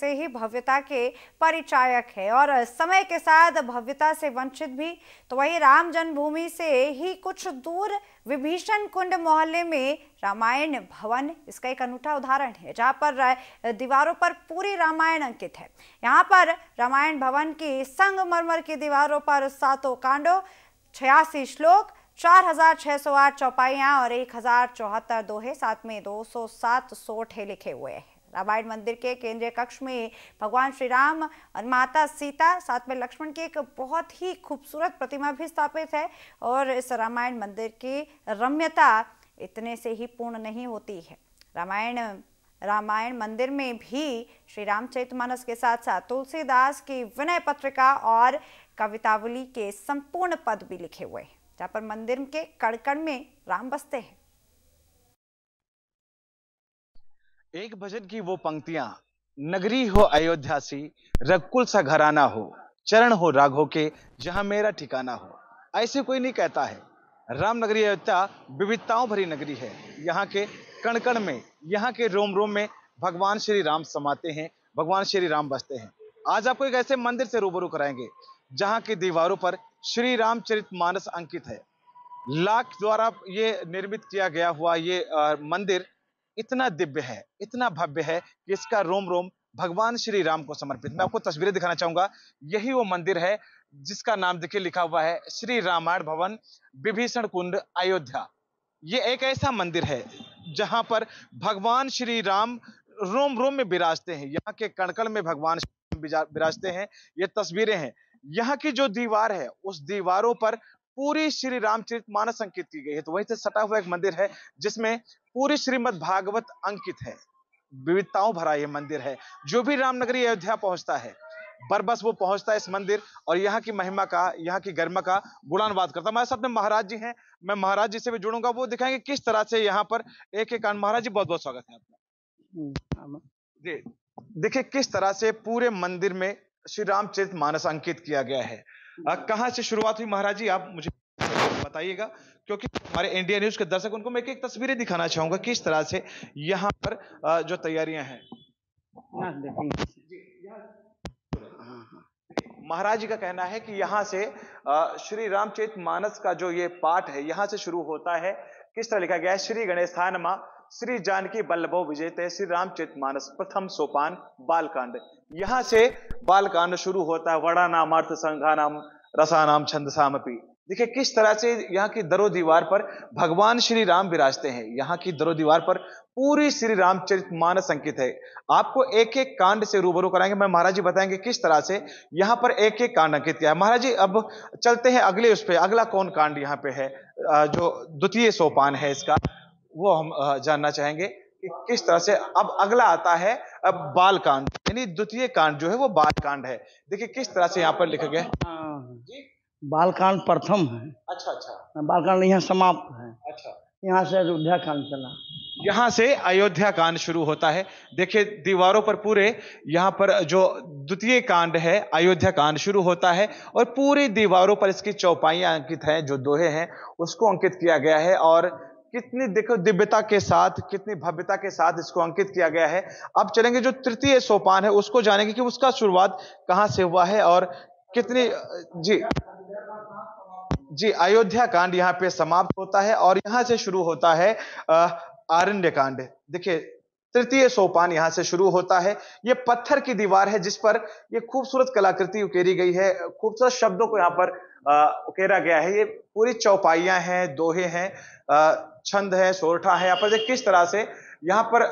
से ही भव्यता के परिचायक है और समय के साथ भव्यता से वंचित भी तो वही राम जन्मभूमि से ही कुछ दूर विभीषण कुंड मोहल्ले में रामायण भवन इसका एक अनूठा उदाहरण है जहाँ पर दीवारों पर पूरी रामायण अंकित है यहाँ पर रामायण भवन की संगमरमर की दीवारों पर सातों कांडो छियासी श्लोक चार हजार छह सौ आठ चौपाइया और एक हजार चौहत्तर दोहे साथ में दो सौ सात सोठे लिखे हुए हैं रामायण मंदिर के केंद्रीय कक्ष में भगवान श्री राम और माता सीता साथ में लक्ष्मण की एक बहुत ही खूबसूरत प्रतिमा भी स्थापित है और इस रामायण मंदिर की रम्यता इतने से ही पूर्ण नहीं होती है रामायण रामायण मंदिर में भी श्री रामचरितमानस के साथ साथ तुलसीदास की विनय पत्रिका और कवितावली के संपूर्ण पद भी लिखे हुए हैं जहाँ पर मंदिर के कड़कड़ में राम बसते हैं एक भजन की वो पंक्तियां नगरी हो अयोध्या सी रघुकुल सा घराना हो चरण हो राघो के जहां मेरा ठिकाना हो ऐसे कोई नहीं कहता है नगरी अयोध्या विविधताओं भरी नगरी है यहाँ के कणकण में यहाँ के रोम रोम में भगवान श्री राम समाते हैं भगवान श्री राम बसते हैं आज आपको एक ऐसे मंदिर से रूबरू कराएंगे जहाँ की दीवारों पर श्री रामचरित मानस अंकित है लाख द्वारा ये निर्मित किया गया हुआ ये आ, मंदिर इतना दिव्य है इतना भव्य है कि इसका रोम रोम भगवान श्री राम को समर्पित मैं आपको तस्वीरें दिखाना चाहूंगा यही वो मंदिर है जिसका नाम देखिए लिखा हुआ है श्री रामायण भवन विभीषण कुंड अयोध्या ये एक ऐसा मंदिर है जहां पर भगवान श्री राम रोम रोम में विराजते हैं यहाँ के कणकण में भगवान विराजते हैं ये तस्वीरें हैं यहाँ की जो दीवार है उस दीवारों पर पूरी श्री रामचरित मानस अंकित की गई है तो वहीं से सटा हुआ एक मंदिर है जिसमें पूरी श्रीमद भागवत अंकित है विविधताओं भरा यह मंदिर है जो भी रामनगरी अयोध्या पहुंचता है बरबस वो पहुंचता है इस मंदिर और यहाँ की महिमा का यहाँ की गर्मा का गुणानुवाद करता हमारे साथ में महाराज जी हैं मैं महाराज जी से भी जुड़ूंगा वो दिखाएंगे किस तरह से यहाँ पर एक एक महाराज जी बहुत बहुत स्वागत है आपका हम्म, जी किस तरह से पूरे मंदिर में श्री रामचरित मानस अंकित किया गया है कहां से शुरुआत हुई महाराज जी आप मुझे बताइएगा क्योंकि हमारे इंडिया न्यूज के दर्शक उनको मैं एक तस्वीरें दिखाना चाहूंगा किस तरह से यहाँ पर जो तैयारियां हैं हाँ, महाराज जी का कहना है कि यहां से श्री रामचेत मानस का जो ये पाठ है यहां से शुरू होता है किस तरह लिखा गया है श्री गणेशान श्री जानकी बल्लभो विजेते श्री रामचेत मानस प्रथम सोपान बालकांड यहां से बालकांड शुरू होता है वड़ा नामार्थ संघानाम रसानाम छंदसामपी देखिए किस तरह से यहाँ की दरो दीवार पर भगवान श्री राम विराजते हैं यहाँ की दरो दीवार पर पूरी श्री रामचरित मानस संकित है आपको एक एक कांड से रूबरू कराएंगे मैं महाराज जी बताएंगे किस तरह से यहाँ पर एक एक कांड अंकित किया है महाराज जी अब चलते हैं अगले उस पर अगला कौन कांड यहाँ पे है जो द्वितीय सोपान है इसका वो हम जानना चाहेंगे कि किस तरह से अब अगला आता है अब बाल कांड यानी द्वितीय कांड जो है वो बाल कांड है देखिए किस तरह से यहाँ पर लिखे गए हाँ, हाँ। जी बालकांड प्रथम है अच्छा अच्छा बालकांड यहाँ समाप्त है अच्छा यहाँ से अयोध्या कांड चला यहाँ से अयोध्या कांड शुरू होता है देखिए दीवारों पर पूरे यहाँ पर जो द्वितीय कांड है अयोध्या कांड शुरू होता है और पूरी दीवारों पर इसकी चौपाइयाँ अंकित हैं जो दोहे हैं उसको अंकित किया गया है और कितनी देखो दिव्यता के साथ कितनी भव्यता के साथ इसको अंकित किया गया है अब चलेंगे जो तृतीय सोपान है उसको जानेंगे कि उसका शुरुआत कहाँ से हुआ है और कितनी जी जी अयोध्या कांड यहाँ पे समाप्त होता है और यहाँ से शुरू होता है आरण्य कांड देखिये तृतीय सोपान यहाँ से शुरू होता है ये पत्थर की दीवार है जिस पर ये खूबसूरत कलाकृति उकेरी गई है खूबसूरत शब्दों को यहाँ पर उकेरा गया है ये पूरी चौपाइयां हैं दोहे हैं छंद है सोरठा है यहाँ पर देख किस तरह से यहाँ पर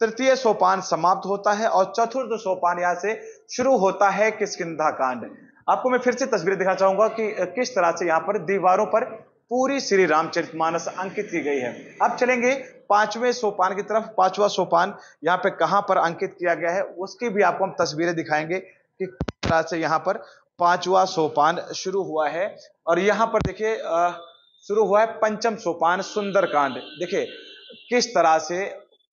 तृतीय सोपान समाप्त होता है और चतुर्थ सोपान यहाँ से शुरू होता है किसकिधा कांड आपको मैं फिर से तस्वीरें दिखा चाहूंगा कि किस तरह से यहाँ पर दीवारों पर पूरी श्री रामचरित मानस अंकित की गई है अब चलेंगे पांचवें सोपान की तरफ पांचवा सोपान यहाँ पे कहाँ पर अंकित किया गया है उसकी भी आपको हम तस्वीरें दिखाएंगे कि किस तरह से यहाँ पर पांचवा सोपान शुरू हुआ है और यहाँ पर देखिए शुरू हुआ है पंचम सोपान सुंदरकांड देखिये किस तरह से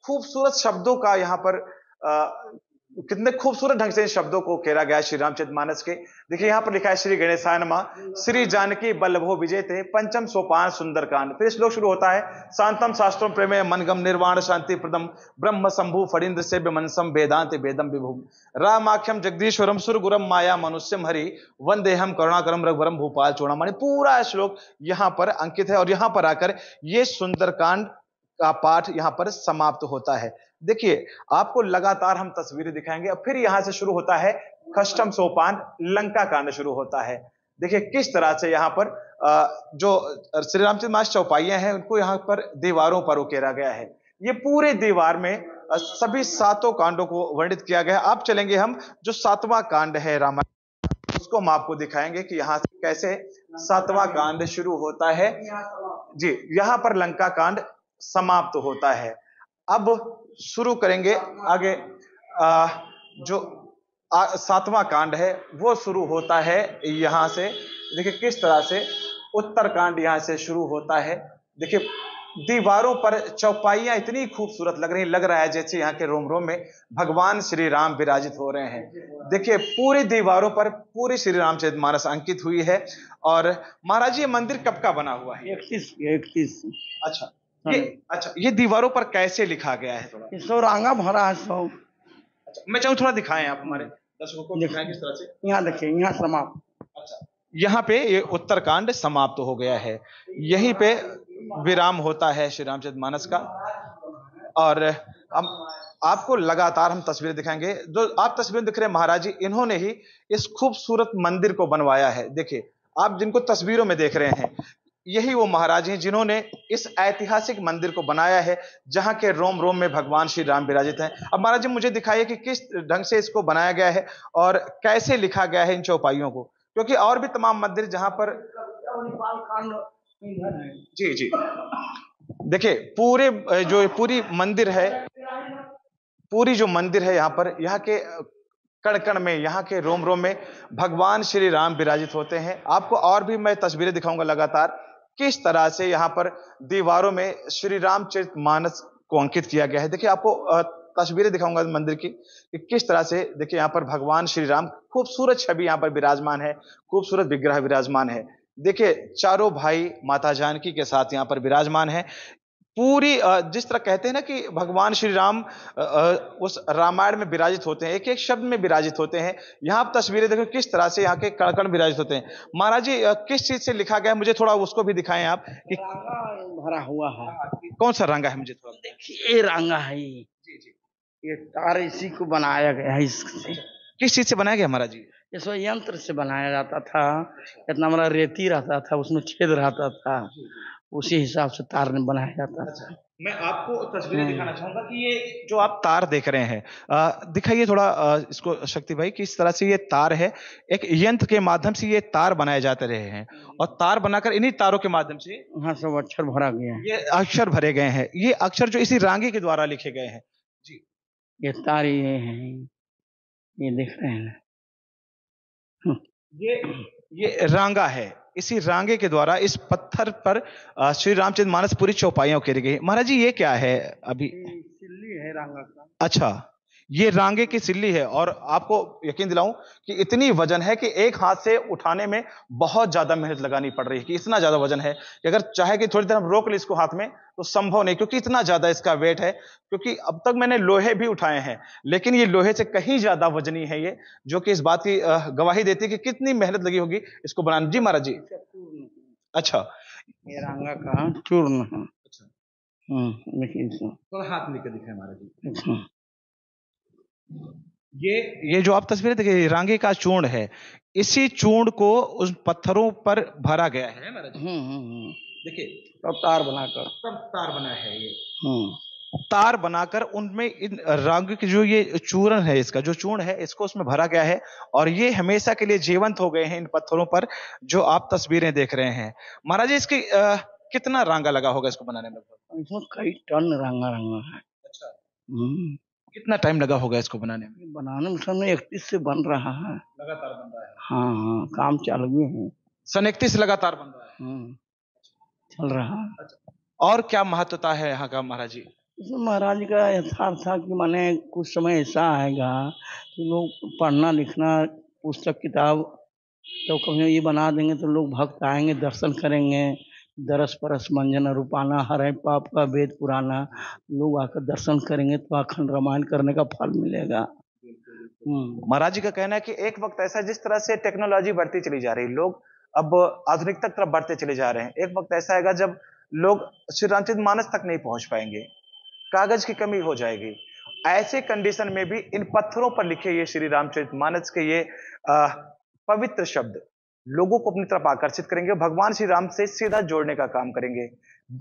खूबसूरत शब्दों का यहाँ पर आ, कितने खूबसूरत ढंग से इन शब्दों को केरा गया श्री रामचंद मानस के देखिए यहाँ पर लिखा है श्री गणेशाय नमा श्री जानकी बल्लभो विजय थे पंचम सोपान सुंदरकांड फिर श्लोक शुरू होता है शांतम शास्त्रों प्रेम मनगम निर्वाण शांति प्रदम ब्रह्म शंभु फरिंद्र से मनसम वेदांत वेदम विभुम रामाख्यम जगदीश्वरम सुर गुरम माया मनुष्यम हरि वंदेहम करुणाकरम रघुवरम भूपाल चोणामणि पूरा श्लोक यहाँ पर अंकित है और यहाँ पर आकर ये सुंदरकांड का पाठ यहाँ पर समाप्त होता है देखिए आपको लगातार हम तस्वीरें दिखाएंगे और फिर यहां से शुरू होता है कस्टम सोपान लंका कांड शुरू होता है देखिए किस तरह से यहाँ पर जो श्री रामचंद्र मास चौपाइयां हैं उनको यहाँ पर दीवारों पर उकेरा गया है ये पूरे दीवार में सभी सातों कांडों को वर्णित किया गया आप अब चलेंगे हम जो सातवां कांड है रामायण उसको हम आपको दिखाएंगे कि यहाँ से कैसे सातवां कांड शुरू होता है जी यहाँ पर लंका कांड समाप्त होता है अब शुरू करेंगे आगे आ, जो सातवां कांड है वो शुरू होता है यहाँ से देखिए किस तरह से उत्तर कांड यहाँ से शुरू होता है देखिए दीवारों पर चौपाइयाँ इतनी खूबसूरत लग रही लग रहा है जैसे यहाँ के रोम रोम में भगवान श्री राम विराजित हो रहे हैं देखिए पूरी दीवारों पर पूरी श्री रामचरित मानस अंकित हुई है और महाराज ये मंदिर कब का बना हुआ है इकतीस इकतीस अच्छा ये हाँ। अच्छा ये दीवारों पर कैसे लिखा गया है थोड़ा सौ भरा अच्छा मैं चाहूँ थोड़ा दिखाएं आप हमारे दर्शकों को किस तरह से यहाँ देखिए यहाँ समाप्त अच्छा यहाँ पे ये उत्तरकांड समाप्त हो गया है यहीं पे विराम होता है श्री रामचंद्र मानस का और हम आपको लगातार हम तस्वीरें दिखाएंगे जो आप तस्वीरें दिख रहे हैं महाराज जी इन्होंने ही इस खूबसूरत मंदिर को बनवाया है देखिए आप जिनको तस्वीरों में देख रहे हैं यही वो महाराज हैं जिन्होंने इस ऐतिहासिक मंदिर को बनाया है जहाँ के रोम रोम में भगवान श्री राम विराजित हैं अब महाराज जी मुझे दिखाइए कि किस ढंग से इसको बनाया गया है और कैसे लिखा गया है इन चौपाइयों को क्योंकि और भी तमाम मंदिर जहाँ पर जी जी देखिए पूरे जो पूरी मंदिर है पूरी जो मंदिर है यहाँ पर यहाँ के कण कण में यहाँ के रोम रोम में भगवान श्री राम विराजित होते हैं आपको और भी मैं तस्वीरें दिखाऊंगा लगातार किस तरह से यहाँ पर दीवारों में श्री रामचरित मानस को अंकित किया गया है देखिए आपको तस्वीरें दिखाऊंगा मंदिर की कि किस तरह से देखिए यहाँ पर भगवान श्री राम खूबसूरत छवि यहाँ पर विराजमान है खूबसूरत विग्रह विराजमान है देखिए चारों भाई माता जानकी के साथ यहाँ पर विराजमान है पूरी जिस तरह कहते हैं ना कि भगवान श्री राम उस रामायण में विराजित होते हैं एक एक शब्द में विराजित होते हैं यहाँ आप तस्वीरें देखो किस तरह से यहाँ के कणकण विराजित होते हैं महाराज जी किस चीज से लिखा गया मुझे थोड़ा उसको भी दिखाएं आप कि भरा हुआ है कौन सा रंगा है मुझे थोड़ा देखिए रंगा है जी जी ये तार इसी को बनाया गया है इससे किस चीज से बनाया गया महाराज जी इस यंत्र से बनाया जाता था इतना बड़ा रेती रहता था उसमें छेद रहता था उसी हिसाब से तार बनाया जाता है अच्छा, मैं आपको तस्वीरें हम्म। दिखाना चाहूंगा कि ये जो आप तार देख रहे हैं दिखाइए थोड़ा आ, इसको शक्ति भाई किस तरह से ये तार है एक यंत्र के माध्यम से ये तार बनाए जाते रहे हैं हम्म। और तार बनाकर इन्हीं तारों के माध्यम से हाँ सब अक्षर भरा गया है ये अक्षर भरे गए हैं ये अक्षर जो इसी रांगी के द्वारा लिखे गए हैं जी ये तार ये है ये देख रहे हैं ये ये रांगा है इसी रांगे के द्वारा इस पत्थर पर श्री रामचंद्र मानस पूरी चौपाइयां उकेरी गई महाराज जी ये क्या है अभी सिल्ली है रांगा का अच्छा ये रांगे की सिल्ली है और आपको यकीन दिलाऊं कि इतनी वजन है कि एक हाथ से उठाने में बहुत ज़्यादा मेहनत लगानी पड़ रही है कि इतना ज़्यादा वजन है कि अगर चाहे कि थोड़ी देर हम रोक ले इसको हाथ में तो संभव नहीं क्योंकि इतना ज़्यादा इसका वेट है क्योंकि अब तक मैंने लोहे भी उठाए हैं लेकिन ये लोहे से कहीं ज़्यादा वजनी है ये जो कि इस बात की गवाही देती है कि कितनी मेहनत लगी होगी इसको बनाने जी महाराज जी अच्छा, अच्छा। का चूर्ण अच्छा। हम्म, हाथ लेकर दिखाए महाराज जी अच्छा। ये ये जो आप तस्वीरें देखिए रांगे का चूर्ण है इसी चूर्ण को उस पत्थरों पर भरा गया है हम्म, हम्म, हम्म। देखिए तार बनाकर तब तार बना है ये तार बनाकर उनमें इन रंग के जो ये चूर्ण है इसका जो चूर्ण है इसको उसमें भरा गया है और ये हमेशा के लिए जीवंत हो गए हैं इन पत्थरों पर जो आप तस्वीरें देख रहे हैं महाराज जी इसकी आ, कितना रांगा लगा होगा इसको बनाने में इसमें कई टन रंगा रंगा है अच्छा कितना टाइम लगा होगा इसको बनाने में बनाने में सन इकतीस से बन रहा है लगातार बन रहा है हाँ हाँ काम चालू है सन इकतीस लगातार बन रहा है हाँ, चल रहा है अच्छा। और क्या महत्वता है यहाँ का महाराज जी महाराज का यथार्थ था कि माने कुछ समय ऐसा आएगा कि लोग पढ़ना लिखना पुस्तक किताब तो कभी ये बना देंगे तो लोग भक्त आएंगे दर्शन करेंगे दरस परस मंजन रूपाना हरे पाप का वेद पुराना लोग आकर दर्शन करेंगे तो अखंड रामायण करने का फल मिलेगा हम्म। महाराज जी का कहना है कि एक वक्त ऐसा जिस तरह से टेक्नोलॉजी बढ़ती चली जा रही लोग अब आधुनिकता तरफ बढ़ते चले जा रहे हैं एक वक्त ऐसा आएगा जब लोग श्री रामचरित मानस तक नहीं पहुंच पाएंगे कागज की कमी हो जाएगी ऐसे कंडीशन में भी इन पत्थरों पर लिखे ये श्री रामचरित मानस के ये आ, पवित्र शब्द लोगों को अपनी तरफ आकर्षित करेंगे भगवान श्री राम से सीधा जोड़ने का काम करेंगे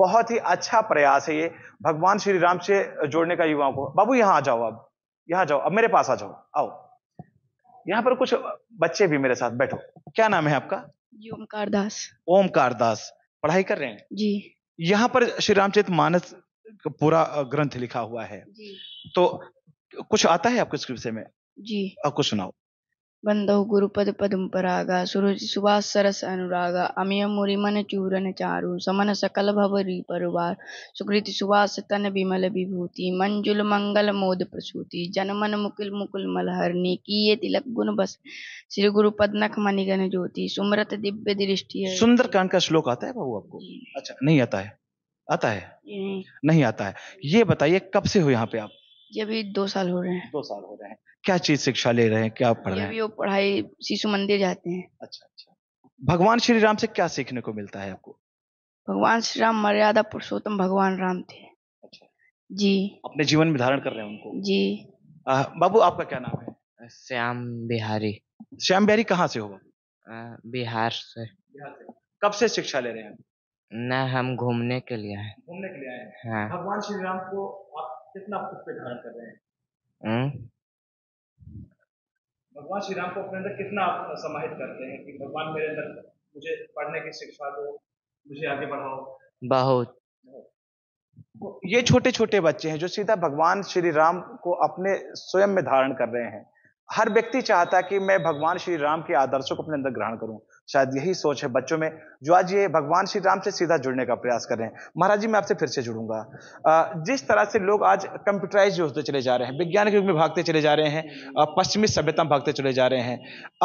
बहुत ही अच्छा प्रयास है ये भगवान श्री राम से जोड़ने का युवाओं को बाबू यहाँ आ जाओ अब यहाँ जाओ अब मेरे पास आ जाओ आओ यहाँ पर कुछ बच्चे भी मेरे साथ बैठो क्या नाम है आपका ओमकार दास ओमकार दास पढ़ाई कर रहे हैं जी यहाँ पर श्री रामचरित मानस पूरा ग्रंथ लिखा हुआ है जी। तो कुछ आता है आपको इस विषय में जी कुछ सुनाओ पदम परागा सुरुज सुवास सुवास सरस अमिय चूरन चारु समन सकल परवार सुकृति तन विमल विभूति मंजुल मंगल बन्धौ गुरुपदपदुम्परागः सुरुचिसुवासरसनुरागः अमियमुरिमनचूरनचारु समनसकलभवरीपरुवार सुकृतिसुवासतनविमलविभूति किए तिलक गुण बस श्री गुरुपदनख मणिगण ज्योति सुमरत दिव्य दृष्टि सुंदर कांड का श्लोक आता है बाबू आपको अच्छा नहीं आता है आता है नहीं आता है ये बताइए कब से हो यहाँ पे आप ये अभी दो साल हो रहे हैं दो साल हो रहे हैं क्या चीज शिक्षा ले रहे हैं क्या पढ़ रहे हैं वो पढ़ाई शिशु मंदिर जाते हैं अच्छा अच्छा भगवान श्री राम से क्या सीखने को मिलता है आपको भगवान श्री राम मर्यादा पुरुषोत्तम भगवान राम थे अच्छा जी अपने जीवन में धारण कर रहे हैं उनको जी बाबू आपका क्या नाम है श्याम बिहारी श्याम बिहारी कहाँ से हो बिहार से कब से शिक्षा ले रहे हैं ना हम घूमने के लिए हैं घूमने के लिए आए हाँ। भगवान श्री राम को आप कितना खुद पे ध्यान कर रहे हैं हम्म? भगवान श्री राम को अपने अंदर कितना आप समाहित करते हैं कि भगवान मेरे अंदर मुझे पढ़ने की शिक्षा दो मुझे आगे बढ़ाओ बहुत ये छोटे छोटे बच्चे हैं जो सीधा भगवान श्री राम को अपने स्वयं में धारण कर रहे हैं हर व्यक्ति चाहता है कि मैं भगवान श्री राम के आदर्शों को अपने अंदर ग्रहण करूं शायद यही सोच है बच्चों में जो आज ये भगवान श्री राम से सीधा जुड़ने का प्रयास कर रहे हैं महाराज जी मैं आपसे फिर से जुड़ूंगा जिस तरह से लोग आज कंप्यूटराइज होते चले जा रहे हैं विज्ञान के युग में भागते चले जा रहे हैं पश्चिमी सभ्यता में भागते चले जा रहे हैं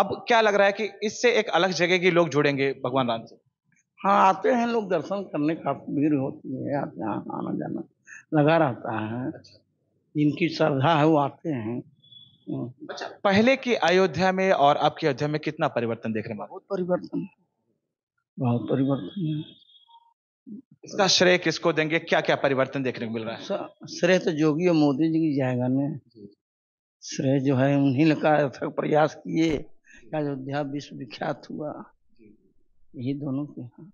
अब क्या लग रहा है कि इससे एक अलग जगह के लोग जुड़ेंगे भगवान राम से हाँ आते हैं लोग दर्शन करने का भीड़ होती है आते हैं आना जाना लगा रहता है अच्छा। जिनकी श्रद्धा है वो आते हैं हम्म। अच्छा। पहले की अयोध्या में और आपकी अयोध्या में कितना परिवर्तन रहे हैं बहुत परिवर्तन बहुत परिवर्तन इसका श्रेय किसको देंगे क्या क्या परिवर्तन देखने को मिल रहा है श्रेय तो योगी और मोदी जी की जाएगा ने श्रेय जो है उन्हीं का अथक प्रयास किए अयोध्या विश्वविख्यात हुआ यही दोनों के हाँ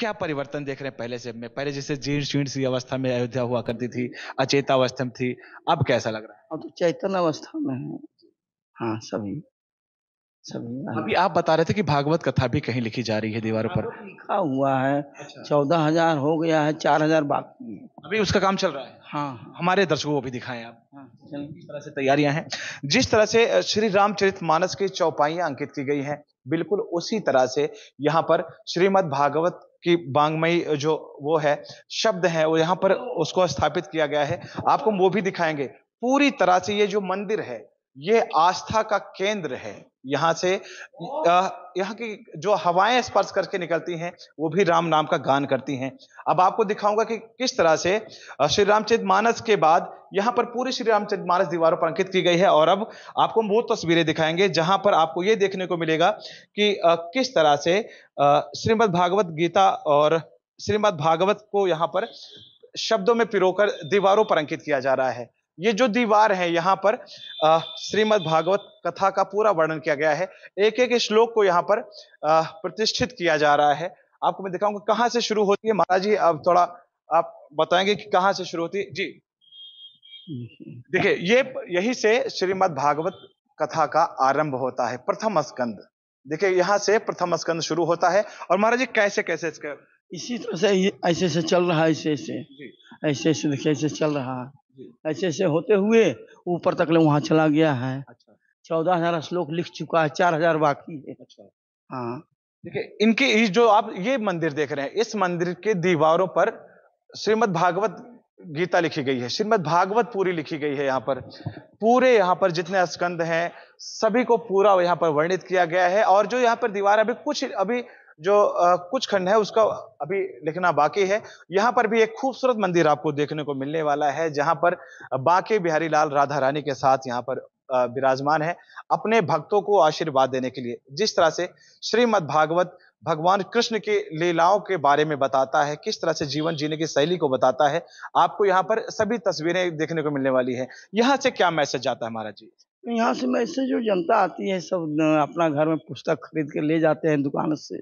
क्या परिवर्तन देख रहे हैं पहले से में पहले जैसे जीर्ण शीर्ण सी अवस्था में अयोध्या हुआ करती थी अवस्था में थी अब कैसा लग रहा है अब तो चैतन्य अवस्था में है हाँ सभी सभी अभी आप बता रहे थे कि भागवत कथा भी कहीं लिखी जा रही है दीवारों पर लिखा हुआ है अच्छा। चौदह हजार हो गया है चार हजार बाकी अभी उसका काम चल रहा है हाँ हमारे दर्शकों को भी दिखाएं आप हाँ, किस तरह से तैयारियां हैं जिस तरह से श्री रामचरित मानस की चौपाइयां अंकित की गई हैं बिल्कुल उसी तरह से यहाँ पर श्रीमद भागवत कि बांगमयी जो वो है शब्द है वो यहाँ पर उसको स्थापित किया गया है आपको वो भी दिखाएंगे पूरी तरह से ये जो मंदिर है ये आस्था का केंद्र है यहाँ से यहाँ की जो हवाएं स्पर्श करके निकलती हैं वो भी राम नाम का गान करती हैं अब आपको दिखाऊंगा कि किस तरह से श्री रामचरित मानस के बाद यहाँ पर पूरी श्री रामचरित मानस दीवारों पर अंकित की गई है और अब आपको हम वो तस्वीरें दिखाएंगे जहां पर आपको ये देखने को मिलेगा कि किस तरह से श्रीमद भागवत गीता और श्रीमद भागवत को यहाँ पर शब्दों में पिरोकर दीवारों पर अंकित किया जा रहा है ये जो दीवार है यहाँ पर श्रीमद् भागवत कथा का पूरा वर्णन किया गया है एक एक श्लोक को यहाँ पर प्रतिष्ठित किया जा रहा है आपको मैं दिखाऊंगा कहाँ से शुरू होती है महाराज जी अब थोड़ा आप बताएंगे कि कहाँ से शुरू होती है जी देखिए ये यही से श्रीमद् भागवत कथा का आरंभ होता है प्रथम स्कंद देखिए यहाँ से प्रथम स्कंद शुरू होता है और महाराज जी कैसे कैसे इसका इसी तरह से ऐसे ऐसे चल रहा है ऐसे ऐसे ऐसे ऐसे देखिए ऐसे चल रहा है ऐसे ऐसे होते हुए ऊपर तक ले वहाँ चला गया है अच्छा। चौदह हजार श्लोक लिख चुका है चार हजार बाकी है अच्छा। हाँ देखिए इनके इस जो आप ये मंदिर देख रहे हैं इस मंदिर के दीवारों पर श्रीमद भागवत गीता लिखी गई है श्रीमद भागवत पूरी लिखी गई है यहाँ पर पूरे यहाँ पर जितने स्कंद हैं सभी को पूरा यहाँ पर वर्णित किया गया है और जो यहाँ पर दीवार अभी कुछ अभी जो कुछ खंड है उसका अभी लिखना बाकी है यहाँ पर भी एक खूबसूरत मंदिर आपको देखने को मिलने वाला है जहाँ पर बाके बिहारी लाल राधा रानी के साथ यहाँ पर विराजमान है अपने भक्तों को आशीर्वाद देने के लिए जिस तरह से श्रीमद भागवत भगवान कृष्ण के लीलाओं के बारे में बताता है किस तरह से जीवन जीने की शैली को बताता है आपको यहाँ पर सभी तस्वीरें देखने को मिलने वाली है यहाँ से क्या मैसेज आता है महाराज जी यहाँ से मैसेज जो जनता आती है सब अपना घर में पुस्तक खरीद के ले जाते हैं दुकान से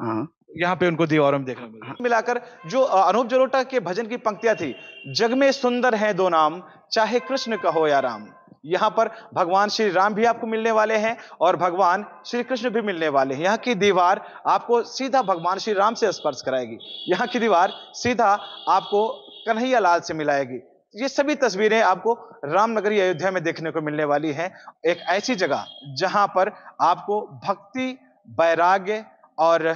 हाँ। यहाँ पे उनको दीवारों में देखने मिला मिलाकर जो अनूप जलोटा के भजन की पंक्तियां थी जग में सुंदर है दो नाम चाहे कृष्ण कहो या राम यहाँ पर भगवान श्री राम भी आपको मिलने वाले हैं और भगवान श्री कृष्ण भी मिलने वाले हैं यहाँ की दीवार आपको सीधा भगवान श्री राम से स्पर्श कराएगी यहाँ की दीवार सीधा आपको कन्हैया लाल से मिलाएगी ये सभी तस्वीरें आपको रामनगरी अयोध्या में देखने को मिलने वाली हैं एक ऐसी जगह जहाँ पर आपको भक्ति वैराग्य और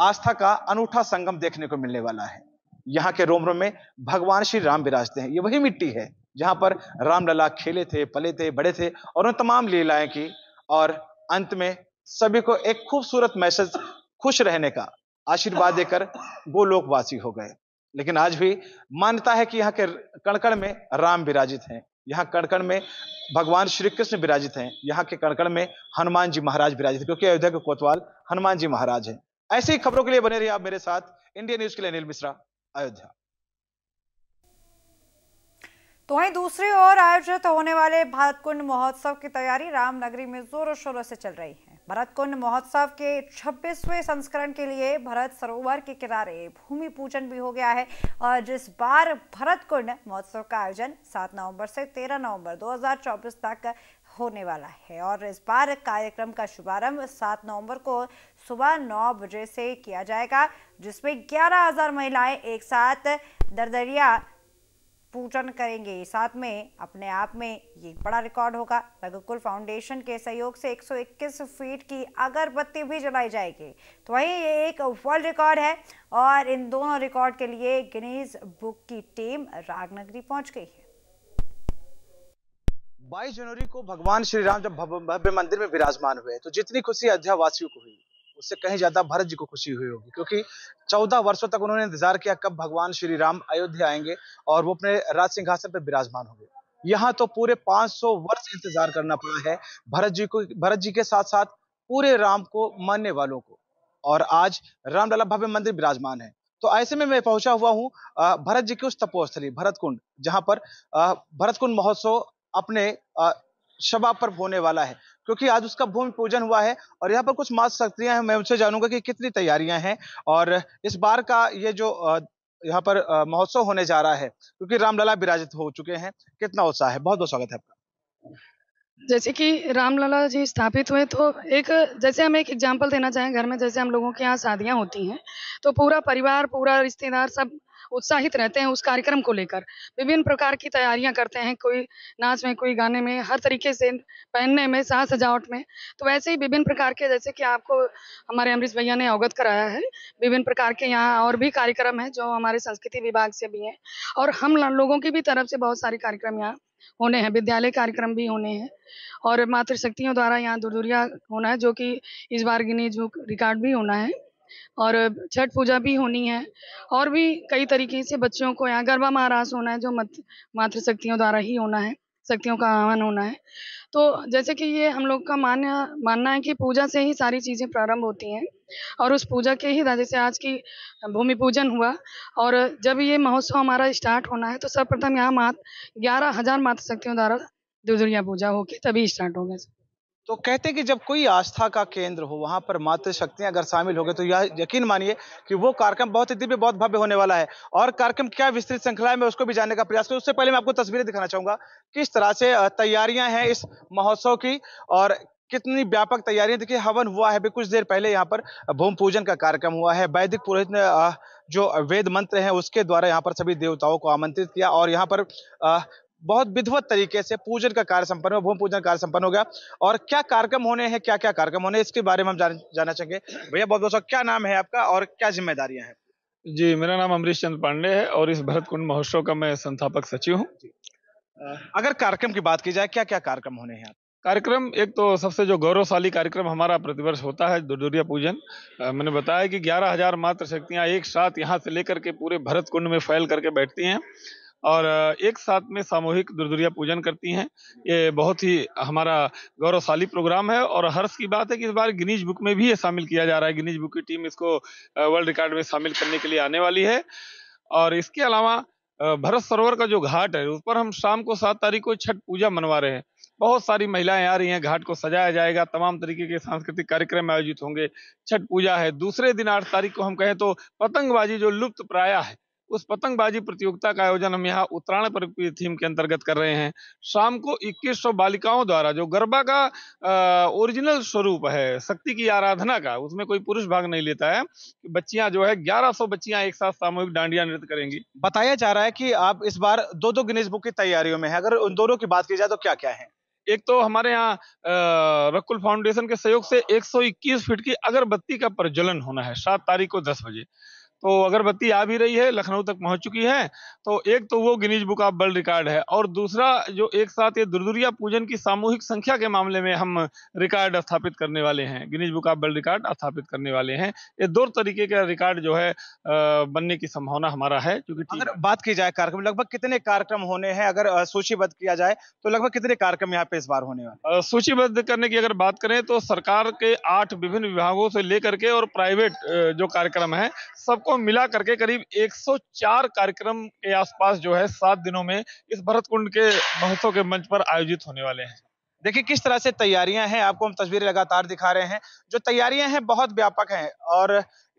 आस्था का अनूठा संगम देखने को मिलने वाला है यहाँ के रोम रोम में भगवान श्री राम विराजते हैं ये वही मिट्टी है जहाँ पर रामलला खेले थे पले थे बड़े थे और उन तमाम लीलाएं की और अंत में सभी को एक खूबसूरत मैसेज खुश रहने का आशीर्वाद देकर वो लोकवासी हो गए लेकिन आज भी मान्यता है कि यहाँ के कणकण में राम विराजित हैं यहाँ कणकण में भगवान श्री कृष्ण विराजित हैं यहाँ के कणकण में हनुमान जी महाराज विराजित क्योंकि अयोध्या के कोतवाल हनुमान जी महाराज हैं ऐसी खबरों के लिए बने रहिए आप मेरे साथ इंडिया न्यूज के लिए अनिल मिश्रा अयोध्या तो वहीं दूसरी ओर आयोजित होने वाले भारत कुंड महोत्सव की तैयारी रामनगरी में जोरों शोरों से चल रही है भरत कुंड महोत्सव के 26वें संस्करण के लिए भरत सरोवर के किनारे भूमि पूजन भी हो गया है और जिस बार भरत कुंड महोत्सव का आयोजन 7 नवंबर से 13 नवंबर 2024 तक होने वाला है और इस बार कार्यक्रम का शुभारंभ 7 नवंबर को सुबह 9 बजे से किया जाएगा जिसमें 11,000 महिलाएं एक साथ दरदरिया पूजन करेंगे साथ में अपने आप में ये बड़ा रिकॉर्ड होगा रघुकुल फाउंडेशन के सहयोग से 121 फीट की अगरबत्ती भी जलाई जाएगी तो वही ये एक वर्ल्ड रिकॉर्ड है और इन दोनों रिकॉर्ड के लिए गिनीज बुक की टीम रागनगरी पहुंच गई है 22 जनवरी को भगवान श्री राम जब भव्य मंदिर में विराजमान हुए तो जितनी खुशी अयोध्या वासियों को हुई उससे कहीं ज्यादा भरत जी को खुशी हुई होगी क्योंकि चौदह वर्षों तक उन्होंने इंतजार किया कब भगवान श्री राम अयोध्या आएंगे और वो अपने राज सिंहासन पर विराजमान होंगे यहाँ तो पूरे 500 वर्ष इंतजार करना पड़ा है भरत जी को भरत जी के साथ साथ पूरे राम को मानने वालों को और आज रामलला भव्य मंदिर विराजमान है तो ऐसे में मैं पहुंचा हुआ हूँ भरत जी की उस तपोस्थली भरत कुंड जहां पर भरत कुंड महोत्सव अपने शबा पर होने वाला है क्योंकि आज उसका भूमि पूजन हुआ है और यहाँ पर कुछ माँ शक्तियां हैं मैं उनसे जानूंगा कि कितनी तैयारियां हैं और इस बार का ये जो यहाँ पर महोत्सव होने जा रहा है क्योंकि रामलला विराजित हो चुके हैं कितना उत्साह है बहुत बहुत स्वागत है आपका जैसे कि रामलला जी स्थापित हुए तो एक जैसे हम एक एग्जाम्पल देना चाहें घर में जैसे हम लोगों के यहाँ शादियाँ होती हैं तो पूरा परिवार पूरा रिश्तेदार सब उत्साहित रहते हैं उस कार्यक्रम को लेकर विभिन्न प्रकार की तैयारियां करते हैं कोई नाच में कोई गाने में हर तरीके से पहनने में साज सजावट में तो वैसे ही विभिन्न प्रकार के जैसे कि आपको हमारे अमरीश भैया ने अवगत कराया है विभिन्न प्रकार के यहाँ और भी कार्यक्रम है जो हमारे संस्कृति विभाग से भी हैं और हम लोगों की भी तरफ से बहुत सारे कार्यक्रम यहाँ होने हैं विद्यालय कार्यक्रम भी होने हैं और मातृशक्तियों द्वारा यहाँ दुरदुरिया होना है जो कि इस बार गिनीज बुक रिकॉर्ड भी होना है और छठ पूजा भी होनी है और भी कई तरीके से बच्चों को यहाँ गरबा महाराज होना है जो मत मातृशक्तियों द्वारा ही होना है शक्तियों का आह्वान होना है तो जैसे कि ये हम लोग का मान्य मानना है कि पूजा से ही सारी चीज़ें प्रारंभ होती हैं और उस पूजा के ही जैसे आज की भूमि पूजन हुआ और जब ये महोत्सव हमारा स्टार्ट होना है तो सर्वप्रथम यहाँ मात ग्यारह हज़ार मातृ शक्तियों द्वारा दुर्दुर्या पूजा होके तभी स्टार्ट होगा तो कहते हैं कि जब कोई आस्था का केंद्र हो वहाँ पर मातृशक्तियां अगर शामिल हो गए तो यह यकीन मानिए कि वो कार्यक्रम बहुत ही दिव्य बहुत भव्य होने वाला है और कार्यक्रम क्या विस्तृत श्रृंखला है मैं उसको भी जानने का प्रयास करूँ उससे पहले मैं आपको तस्वीरें दिखाना चाहूँगा किस तरह से तैयारियाँ हैं इस महोत्सव की और कितनी व्यापक तैयारियां देखिए हवन हुआ है भी कुछ देर पहले यहाँ पर भूमि पूजन का कार्यक्रम हुआ है वैदिक पुरोहित ने जो वेद मंत्र हैं उसके द्वारा यहाँ पर सभी देवताओं को आमंत्रित किया और यहाँ पर बहुत विधिवत तरीके से पूजन का कार्य संपन्न हुआ भूमि पूजन कार्य संपन्न हो गया और क्या कार्यक्रम होने हैं क्या क्या कार्यक्रम होने इसके बारे में हम जान, जाना चाहेंगे भैया बहुत बहुत क्या नाम है आपका और क्या जिम्मेदारियां हैं जी मेरा नाम अमरीश चंद्र पांडे है और इस भरत कुंड महोत्सव का मैं संस्थापक सचिव हूँ अगर कार्यक्रम की बात की जाए क्या क्या कार्यक्रम होने हैं कार्यक्रम एक तो सबसे जो गौरवशाली कार्यक्रम हमारा प्रतिवर्ष होता है दुर्दुर्या पूजन मैंने बताया कि ग्यारह हजार मात्र शक्तियां एक साथ यहाँ से लेकर के पूरे भरत कुंड में फैल करके बैठती हैं और एक साथ में सामूहिक दुर्दुरिया पूजन करती हैं ये बहुत ही हमारा गौरवशाली प्रोग्राम है और हर्ष की बात है कि इस बार गिनीज बुक में भी ये शामिल किया जा रहा है गिनीज बुक की टीम इसको वर्ल्ड रिकॉर्ड में शामिल करने के लिए आने वाली है और इसके अलावा भरत सरोवर का जो घाट है उस पर हम शाम को सात तारीख को छठ पूजा मनवा रहे हैं बहुत सारी महिलाएं आ रही हैं घाट को सजाया जाएगा तमाम तरीके के सांस्कृतिक कार्यक्रम आयोजित होंगे छठ पूजा है दूसरे दिन आठ तारीख को हम कहें तो पतंगबाजी जो लुप्त प्राय है उस पतंगबाजी प्रतियोगिता का आयोजन हम यहाँ उत्तरायण पर थीम के अंतर्गत कर रहे हैं शाम को 2100 बालिकाओं द्वारा जो गरबा का ओरिजिनल स्वरूप है शक्ति की आराधना का उसमें कोई पुरुष भाग नहीं लेता है बच्चियां जो है 1100 बच्चियां एक साथ सामूहिक डांडिया नृत्य करेंगी बताया जा रहा है की आप इस बार दो दो गिनेश बुक की तैयारियों में है अगर उन दोनों की बात की जाए तो क्या क्या है एक तो हमारे यहाँ रकुल फाउंडेशन के सहयोग से 121 फीट की अगरबत्ती का प्रज्वलन होना है सात तारीख को दस बजे तो अगरबत्ती आ भी रही है लखनऊ तक पहुंच चुकी है तो एक तो वो Guinness book of world record है और दूसरा जो एक साथ ये दुर्दुरिया पूजन की सामूहिक संख्या के मामले में हम रिकॉर्ड स्थापित करने वाले हैं Guinness book of world record स्थापित करने वाले हैं ये दो तरीके का रिकॉर्ड जो है बनने की संभावना हमारा है क्योंकि अगर बात की जाए कार्यक्रम लगभग कितने कार्यक्रम होने हैं अगर सूचीबद्ध किया जाए तो लगभग कितने कार्यक्रम यहाँ पे इस बार होने वाले सूचीबद्ध करने की अगर बात करें तो सरकार के आठ विभिन्न विभागों से लेकर के और प्राइवेट जो कार्यक्रम है सबको को मिला करके करीब 104 कार्यक्रम के आसपास जो है सात दिनों में इस भरत कुंड के महोत्सव के मंच पर आयोजित होने वाले हैं देखिए किस तरह से तैयारियां हैं आपको हम तस्वीरें लगातार दिखा रहे हैं जो तैयारियां हैं बहुत व्यापक हैं और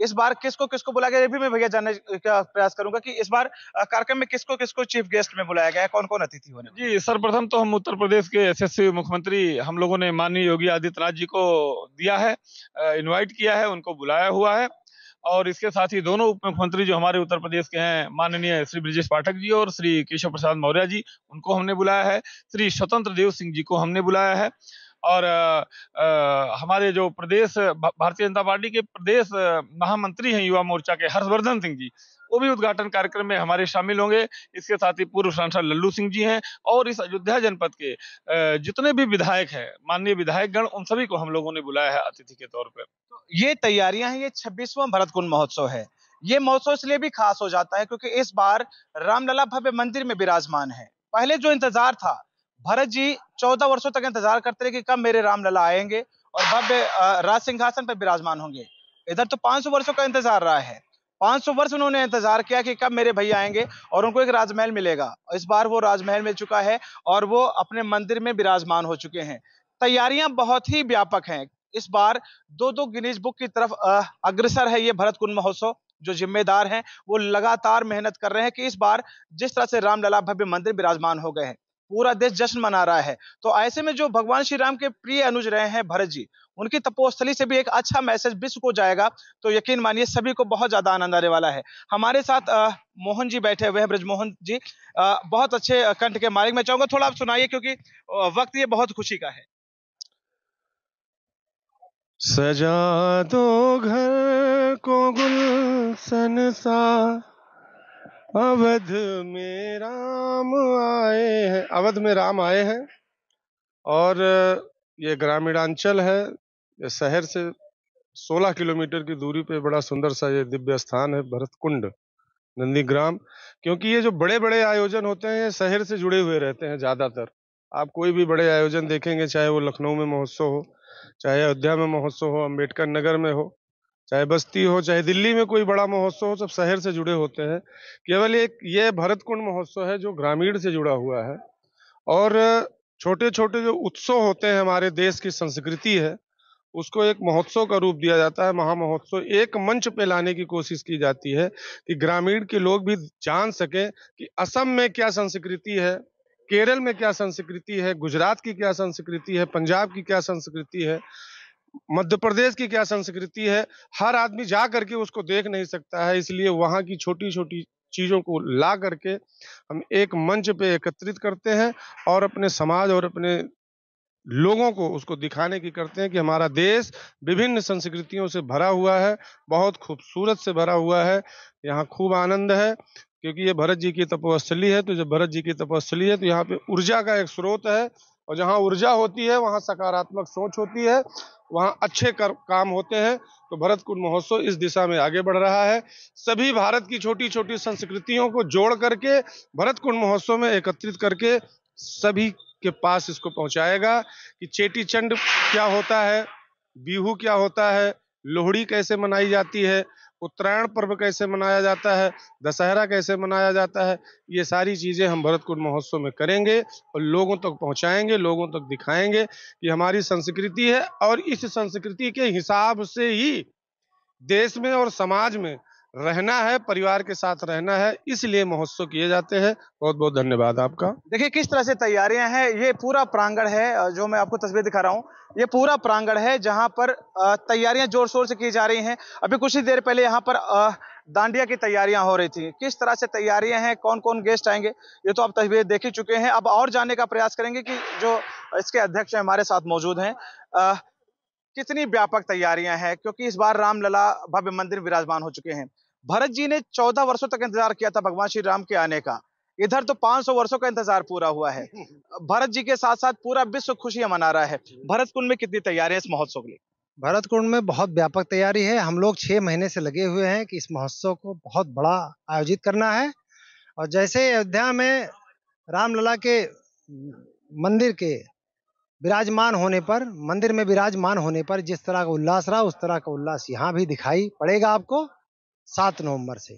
इस बार किसको किसको बुलाया गया ये भी मैं भैया जानने का प्रयास करूंगा कि इस बार कार्यक्रम में किसको किसको चीफ गेस्ट में बुलाया गया है कौन कौन अतिथि होने जी सर्वप्रथम तो हम उत्तर प्रदेश के यशस्वी मुख्यमंत्री हम लोगों ने माननीय योगी आदित्यनाथ जी को दिया है इन्वाइट किया है उनको बुलाया हुआ है और इसके साथ ही दोनों उप मुख्यमंत्री जो हमारे उत्तर प्रदेश के हैं माननीय श्री ब्रिजेश पाठक जी और श्री केशव प्रसाद मौर्य जी उनको हमने बुलाया है श्री स्वतंत्र देव सिंह जी को हमने बुलाया है और आ, आ, हमारे जो प्रदेश भारतीय जनता पार्टी के प्रदेश महामंत्री हैं युवा मोर्चा के हर्षवर्धन सिंह जी वो भी उद्घाटन कार्यक्रम में हमारे शामिल होंगे इसके साथ ही पूर्व सांसद लल्लू सिंह जी हैं और इस अयोध्या जनपद के जितने भी विधायक हैं माननीय विधायक गण उन सभी को हम लोगों ने बुलाया है अतिथि के तौर पर तो ये तैयारियां हैं ये छब्बीसवा भरत कुंड महोत्सव है ये महोत्सव इसलिए भी खास हो जाता है क्योंकि इस बार रामलला भव्य मंदिर में विराजमान है पहले जो इंतजार था भरत जी चौदह वर्षों तक इंतजार करते रहे कि कब मेरे रामलला आएंगे और भव्य राज सिंहासन पर विराजमान होंगे इधर तो 500 वर्षों का इंतजार रहा है 500 वर्ष उन्होंने इंतजार किया कि कब मेरे भैया आएंगे और उनको एक राजमहल मिलेगा इस बार वो राजमहल मिल चुका है और वो अपने मंदिर में विराजमान हो चुके हैं तैयारियां बहुत ही व्यापक हैं इस बार दो दो गिनीज बुक की तरफ अग्रसर है ये भरत कुंड महोत्सव जो जिम्मेदार हैं वो लगातार मेहनत कर रहे हैं कि इस बार जिस तरह से रामलला भव्य मंदिर विराजमान हो गए हैं पूरा देश जश्न मना रहा है तो ऐसे में जो भगवान श्री राम के प्रिय अनुज रहे हैं भरत जी उनकी तपोस्थली से भी एक अच्छा मैसेज विश्व को जाएगा तो यकीन मानिए सभी को बहुत ज्यादा आनंद आने वाला है हमारे साथ आ, मोहन जी बैठे हुए हैं ब्रजमोहन जी आ, बहुत अच्छे कंठ के मालिक मैं चाहूंगा थोड़ा आप सुनाइए क्योंकि वक्त ये बहुत खुशी का है सजा दो घर को गुल सा अवध में राम आए हैं अवध में राम आए हैं और ये ग्रामीणांचल है ये शहर से 16 किलोमीटर की दूरी पे बड़ा सुंदर सा ये दिव्य स्थान है भरत कुंड नंदीग्राम क्योंकि ये जो बड़े बड़े आयोजन होते हैं ये शहर से जुड़े हुए रहते हैं ज़्यादातर आप कोई भी बड़े आयोजन देखेंगे चाहे वो लखनऊ में महोत्सव हो चाहे अयोध्या में महोत्सव हो अम्बेडकर नगर में हो चाहे बस्ती हो चाहे दिल्ली में कोई बड़ा महोत्सव हो सब शहर से जुड़े होते हैं केवल एक ये भरत कुंड महोत्सव है जो ग्रामीण से जुड़ा हुआ है और छोटे छोटे जो उत्सव होते हैं हमारे देश की संस्कृति है उसको एक महोत्सव का रूप दिया जाता है महामहोत्सव एक मंच पे लाने की कोशिश की जाती है कि ग्रामीण के लोग भी जान सकें कि असम में क्या संस्कृति है केरल में क्या संस्कृति है गुजरात की क्या संस्कृति है पंजाब की क्या संस्कृति है मध्य प्रदेश की क्या संस्कृति है हर आदमी जा करके उसको देख नहीं सकता है इसलिए वहाँ की छोटी छोटी चीज़ों को ला करके हम एक मंच पे एकत्रित करते हैं और अपने समाज और अपने लोगों को उसको दिखाने की करते हैं कि हमारा देश विभिन्न संस्कृतियों से भरा हुआ है बहुत खूबसूरत से भरा हुआ है यहाँ खूब आनंद है क्योंकि ये भरत जी की तपोस्थली है तो जब भरत जी की तपोस्थली है तो यहाँ पे ऊर्जा का एक स्रोत है और जहाँ ऊर्जा होती है वहाँ सकारात्मक सोच होती है वहाँ अच्छे कर, काम होते हैं तो भरत कुंड महोत्सव इस दिशा में आगे बढ़ रहा है सभी भारत की छोटी छोटी संस्कृतियों को जोड़ करके भरत कुंड महोत्सव में एकत्रित करके सभी के पास इसको पहुँचाएगा कि चेटी चंड क्या होता है बीहू क्या होता है लोहड़ी कैसे मनाई जाती है उत्तरायण पर्व कैसे मनाया जाता है दशहरा कैसे मनाया जाता है ये सारी चीज़ें हम भरत कुंड महोत्सव में करेंगे और लोगों तक पहुंचाएंगे लोगों तक दिखाएंगे कि हमारी संस्कृति है और इस संस्कृति के हिसाब से ही देश में और समाज में रहना है परिवार के साथ रहना है इसलिए महोत्सव किए जाते हैं बहुत बहुत धन्यवाद आपका देखिए किस तरह से तैयारियां हैं ये पूरा प्रांगण है जो मैं आपको तस्वीर दिखा रहा हूँ ये पूरा प्रांगण है जहाँ पर तैयारियां जोर शोर से की जा रही हैं अभी कुछ ही देर पहले यहाँ पर दांडिया की तैयारियां हो रही थी किस तरह से तैयारियां हैं कौन कौन गेस्ट आएंगे ये तो आप तस्वीर देख ही चुके हैं अब और जानने का प्रयास करेंगे कि जो इसके अध्यक्ष हमारे साथ मौजूद हैं कितनी व्यापक तैयारियां हैं क्योंकि इस बार रामलला भव्य मंदिर विराजमान हो चुके हैं भरत जी ने चौदह वर्षों तक इंतजार किया था भगवान श्री राम के आने का इधर तो 500 वर्षों का इंतजार पूरा हुआ है भरत जी के साथ साथ पूरा विश्व खुशियां मना रहा है भरत कुंड में कितनी तैयारी है इस महोत्सव के लिए भरत कुंड में बहुत व्यापक तैयारी है हम लोग छह महीने से लगे हुए हैं कि इस महोत्सव को बहुत बड़ा आयोजित करना है और जैसे अयोध्या में रामलला के मंदिर के विराजमान होने पर मंदिर में विराजमान होने पर जिस तरह का उल्लास रहा उस तरह का उल्लास यहाँ भी दिखाई पड़ेगा आपको सात नवंबर से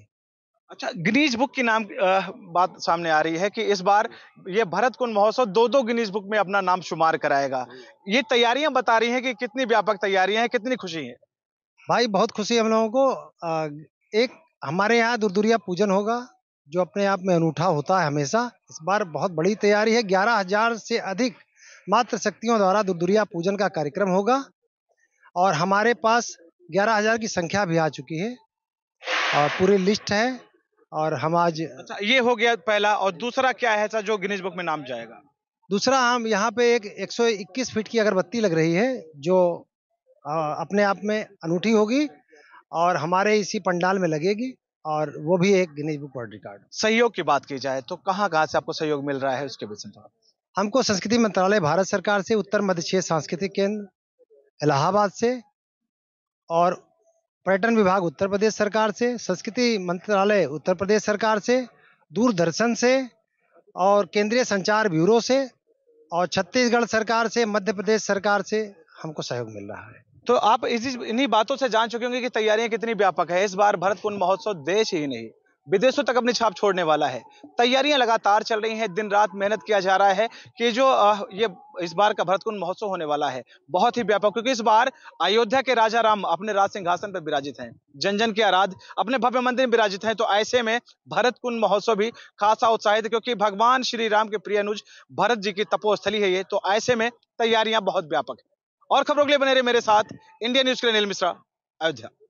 अच्छा गिनीज बुक की नाम बात सामने आ रही है कि इस बार ये भरत कुंड महोत्सव दो दो गिनीज बुक में अपना नाम शुमार कराएगा ये तैयारियां बता रही हैं कि कितनी व्यापक तैयारियां हैं कितनी खुशी है भाई बहुत खुशी है हम लोगों को एक हमारे यहाँ दुर्दुरिया पूजन होगा जो अपने आप में अनूठा होता है हमेशा इस बार बहुत बड़ी तैयारी है ग्यारह हजार से अधिक मात्र शक्तियों द्वारा दुर्दुरिया पूजन का कार्यक्रम होगा और हमारे पास ग्यारह हजार की संख्या भी आ चुकी है और पूरी लिस्ट है और हम आज अच्छा ये हो गया पहला और दूसरा क्या है सर जो गिनीज बुक में नाम जाएगा दूसरा हम यहाँ पे एक 121 फीट की अगरबत्ती लग रही है जो आ, अपने आप में अनूठी होगी और हमारे इसी पंडाल में लगेगी और वो भी एक गिनीज बुक वर्ल्ड रिकॉर्ड सहयोग की बात की जाए तो कहाँ कहाँ से आपको सहयोग मिल रहा है उसके विषय में हमको संस्कृति मंत्रालय भारत सरकार से उत्तर मध्य क्षेत्र सांस्कृतिक केंद्र इलाहाबाद से और पर्यटन विभाग उत्तर प्रदेश सरकार से संस्कृति मंत्रालय उत्तर प्रदेश सरकार से दूरदर्शन से और केंद्रीय संचार ब्यूरो से और छत्तीसगढ़ सरकार से मध्य प्रदेश सरकार से हमको सहयोग मिल रहा है तो आप इसी इन्हीं बातों से जान चुके होंगे कि तैयारियां कितनी व्यापक है इस बार भरत कुंड महोत्सव देश ही नहीं विदेशों तक अपनी छाप छोड़ने वाला है तैयारियां लगातार चल रही हैं दिन रात मेहनत किया जा रहा है कि जो ये इस बार का भरत कुंड महोत्सव होने वाला है बहुत ही व्यापक क्योंकि इस बार अयोध्या के राजा राम अपने राज सिंहासन पर विराजित हैं जन जन के आराध अपने भव्य मंदिर में विराजित हैं तो ऐसे में भरत कुंड महोत्सव भी खासा उत्साहित क्योंकि भगवान श्री राम के प्रिय अनुज भरत जी की तपोस्थली है ये तो ऐसे में तैयारियां बहुत व्यापक है और खबरों के लिए बने रहे मेरे साथ इंडिया न्यूज के लिए मिश्रा अयोध्या